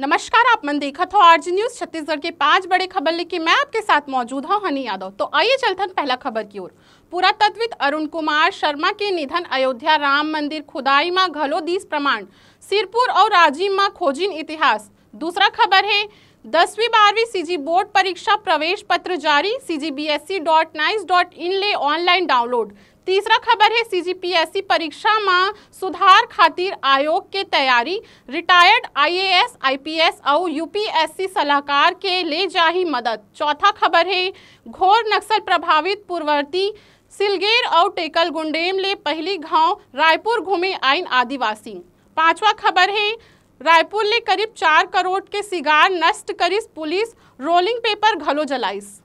नमस्कार आप मन देखा था आरजी न्यूज छत्तीसगढ़ के पांच बड़े खबर लेके मैं आपके साथ मौजूद हूँ हनी यादव तो आइए चलते हैं पहला खबर की ओर पुरातत्वविद अरुण कुमार शर्मा के निधन अयोध्या राम मंदिर खुदाई माँ घलो दीस प्रमाण सिरपुर और राजीव माँ खोजिन इतिहास दूसरा खबर है दसवीं बारहवीं सीजी बोर्ड परीक्षा प्रवेश पत्र जारी C G B S C dot nice dot in ले ऑनलाइन डाउनलोड तीसरा खबर है सीजीपीएससी परीक्षा में सुधार खातिर आयोग के तैयारी रिटायर्ड आईएएस आईपीएस और यूपीएससी सलाहकार के ले जा मदद चौथा खबर है घोर नक्सल प्रभावित पूर्ववर्ती सिलगेर और टेकल गुंडेम ले पहली गांव रायपुर घूमे आइन आदिवासी पांचवा खबर है रायपुर ले करीब चार करोड़ के सिगार नष्ट करीस पुलिस रोलिंग पेपर घलो जलाइस